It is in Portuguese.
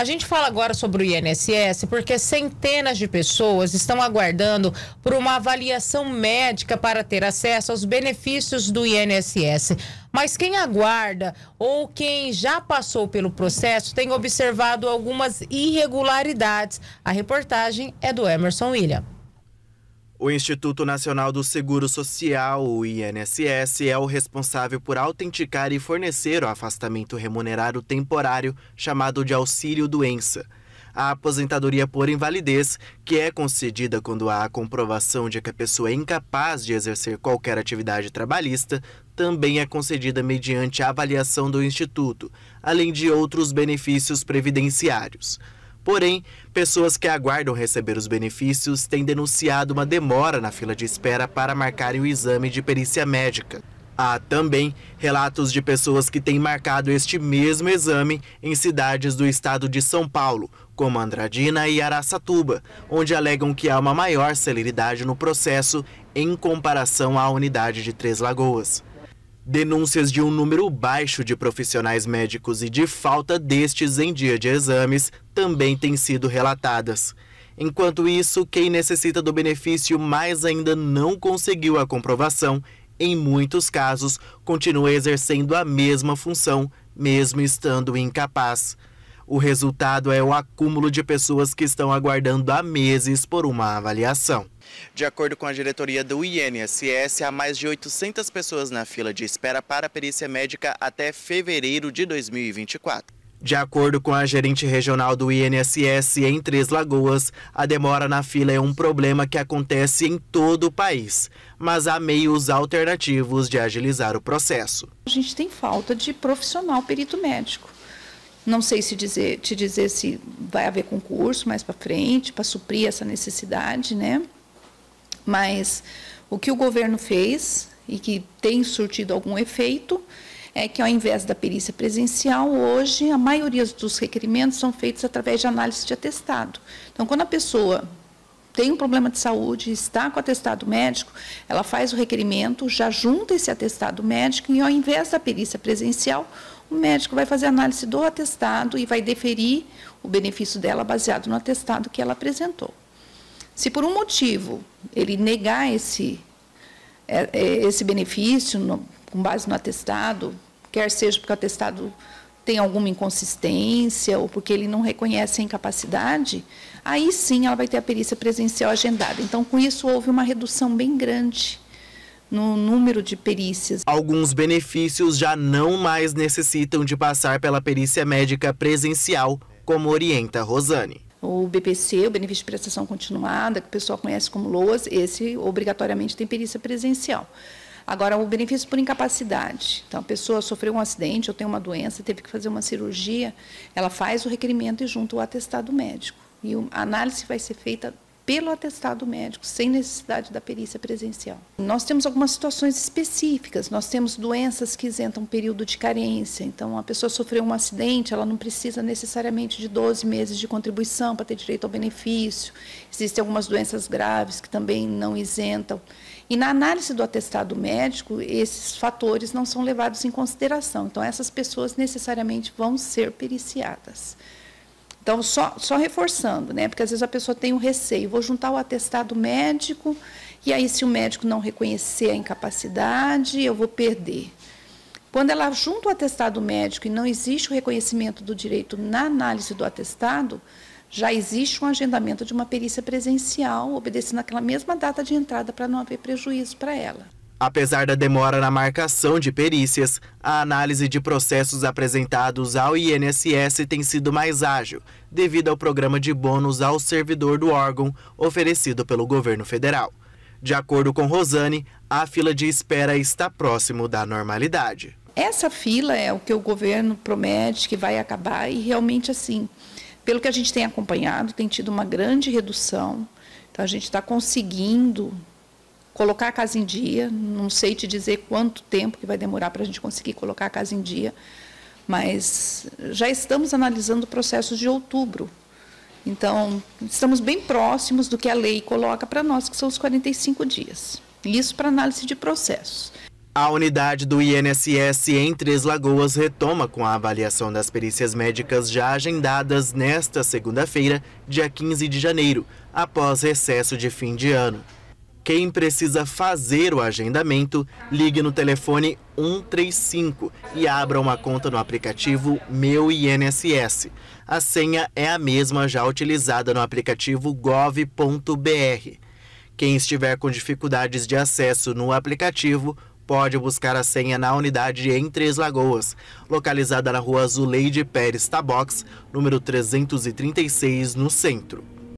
A gente fala agora sobre o INSS porque centenas de pessoas estão aguardando por uma avaliação médica para ter acesso aos benefícios do INSS. Mas quem aguarda ou quem já passou pelo processo tem observado algumas irregularidades. A reportagem é do Emerson William. O Instituto Nacional do Seguro Social, o INSS, é o responsável por autenticar e fornecer o afastamento remunerado temporário, chamado de auxílio doença. A aposentadoria por invalidez, que é concedida quando há a comprovação de que a pessoa é incapaz de exercer qualquer atividade trabalhista, também é concedida mediante avaliação do Instituto, além de outros benefícios previdenciários. Porém, pessoas que aguardam receber os benefícios têm denunciado uma demora na fila de espera para marcarem o exame de perícia médica. Há também relatos de pessoas que têm marcado este mesmo exame em cidades do estado de São Paulo, como Andradina e Araçatuba, onde alegam que há uma maior celeridade no processo em comparação à unidade de Três Lagoas. Denúncias de um número baixo de profissionais médicos e de falta destes em dia de exames também têm sido relatadas. Enquanto isso, quem necessita do benefício mais ainda não conseguiu a comprovação, em muitos casos, continua exercendo a mesma função, mesmo estando incapaz. O resultado é o acúmulo de pessoas que estão aguardando há meses por uma avaliação. De acordo com a diretoria do INSS, há mais de 800 pessoas na fila de espera para a perícia médica até fevereiro de 2024. De acordo com a gerente regional do INSS em Três Lagoas, a demora na fila é um problema que acontece em todo o país, mas há meios alternativos de agilizar o processo. A gente tem falta de profissional perito médico. Não sei se dizer, te dizer se vai haver concurso mais para frente para suprir essa necessidade, né? Mas o que o governo fez e que tem surtido algum efeito é que, ao invés da perícia presencial, hoje a maioria dos requerimentos são feitos através de análise de atestado. Então, quando a pessoa tem um problema de saúde, está com atestado médico, ela faz o requerimento, já junta esse atestado médico e, ao invés da perícia presencial, o médico vai fazer a análise do atestado e vai deferir o benefício dela baseado no atestado que ela apresentou. Se por um motivo ele negar esse, é, é, esse benefício no, com base no atestado, quer seja porque o atestado tem alguma inconsistência ou porque ele não reconhece a incapacidade, aí sim ela vai ter a perícia presencial agendada. Então, com isso, houve uma redução bem grande no número de perícias. Alguns benefícios já não mais necessitam de passar pela perícia médica presencial, como orienta Rosane. O BPC, o benefício de prestação continuada, que o pessoal conhece como LOAS, esse obrigatoriamente tem perícia presencial. Agora, o benefício por incapacidade. Então, a pessoa sofreu um acidente ou tem uma doença, teve que fazer uma cirurgia, ela faz o requerimento e junta o atestado médico. E a análise vai ser feita pelo atestado médico, sem necessidade da perícia presencial. Nós temos algumas situações específicas, nós temos doenças que isentam período de carência, então a pessoa sofreu um acidente, ela não precisa necessariamente de 12 meses de contribuição para ter direito ao benefício. Existem algumas doenças graves que também não isentam. E na análise do atestado médico, esses fatores não são levados em consideração. Então, essas pessoas necessariamente vão ser periciadas. Então, só, só reforçando, né? porque às vezes a pessoa tem um receio, vou juntar o atestado médico, e aí se o médico não reconhecer a incapacidade, eu vou perder. Quando ela junta o atestado médico e não existe o reconhecimento do direito na análise do atestado, já existe um agendamento de uma perícia presencial, obedecendo aquela mesma data de entrada para não haver prejuízo para ela. Apesar da demora na marcação de perícias, a análise de processos apresentados ao INSS tem sido mais ágil, devido ao programa de bônus ao servidor do órgão oferecido pelo governo federal. De acordo com Rosane, a fila de espera está próximo da normalidade. Essa fila é o que o governo promete que vai acabar e realmente assim, pelo que a gente tem acompanhado, tem tido uma grande redução. Então a gente está conseguindo colocar a casa em dia. Não sei te dizer quanto tempo que vai demorar para a gente conseguir colocar a casa em dia, mas já estamos analisando processos de outubro. Então, estamos bem próximos do que a lei coloca para nós, que são os 45 dias. Isso para análise de processos. A unidade do INSS em Três Lagoas retoma com a avaliação das perícias médicas já agendadas nesta segunda-feira, dia 15 de janeiro, após recesso de fim de ano. Quem precisa fazer o agendamento, ligue no telefone 135 e abra uma conta no aplicativo Meu INSS. A senha é a mesma já utilizada no aplicativo gov.br. Quem estiver com dificuldades de acesso no aplicativo, pode buscar a senha na unidade em Três Lagoas, localizada na rua Azuleide Pérez Tabox, número 336, no centro.